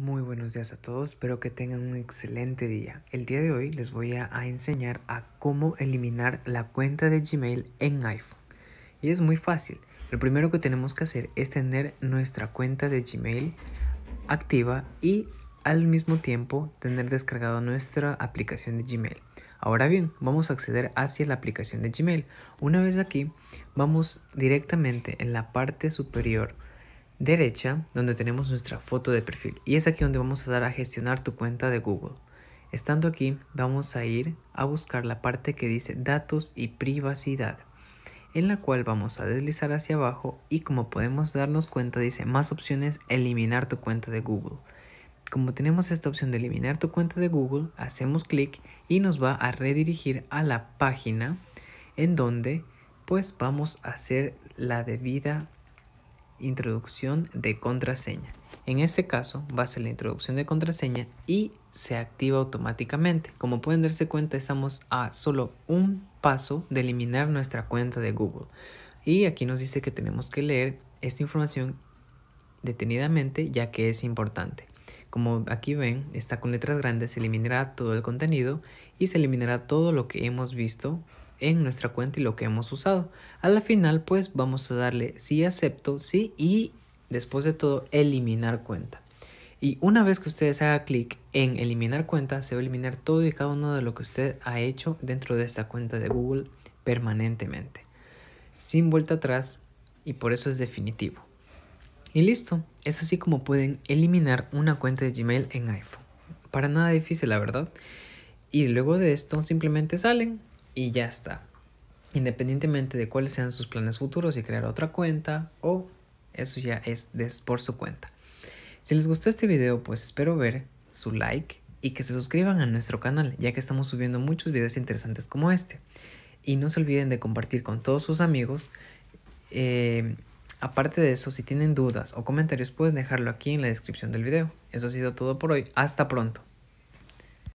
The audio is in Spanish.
Muy buenos días a todos, espero que tengan un excelente día. El día de hoy les voy a, enseñar a cómo eliminar la cuenta de Gmail en iPhone. Y es muy fácil. Lo primero que tenemos que hacer es tener nuestra cuenta de Gmail activa y al mismo tiempo tener descargada nuestra aplicación de Gmail. Ahora bien, vamos a acceder hacia la aplicación de Gmail. Una vez aquí, vamos directamente en la parte superior derecha donde tenemos nuestra foto de perfil y es aquí donde vamos a dar a gestionar tu cuenta de Google. Estando aquí vamos a ir a buscar la parte que dice datos y privacidad en la cual vamos a deslizar hacia abajo y como podemos darnos cuenta dice más opciones eliminar tu cuenta de Google. Como tenemos esta opción de eliminar tu cuenta de Google, hacemos clic y nos va a redirigir a la página en donde pues vamos a hacer la debida introducción de contraseña. En este caso va a ser la introducción de contraseña y se activa automáticamente. Como pueden darse cuenta estamos a solo un paso de eliminar nuestra cuenta de Google. Y aquí nos dice que tenemos que leer esta información detenidamente ya que es importante. Como aquí ven, está con letras grandes, se eliminará todo el contenido y se eliminará todo lo que hemos visto en nuestra cuenta y lo que hemos usado. A la final pues vamos a darle sí acepto, sí y después de todo eliminar cuenta. Y una vez que ustedes hagan clic en eliminar cuenta, se va a eliminar todo y cada uno de lo que usted ha hecho dentro de esta cuenta de Google permanentemente, sin vuelta atrás y por eso es definitivo. Y listo, es así como pueden eliminar una cuenta de Gmail en iPhone. Para nada difícil, la verdad. Y luego de esto simplemente salen, y ya está. Independientemente de cuáles sean sus planes futuros y crear otra cuenta o eso ya es por su cuenta. Si les gustó este video, pues espero ver su like y que se suscriban a nuestro canal, ya que estamos subiendo muchos videos interesantes como este. Y no se olviden de compartir con todos sus amigos. Eh, aparte de eso, si tienen dudas o comentarios, pueden dejarlo aquí en la descripción del video. Eso ha sido todo por hoy. Hasta pronto.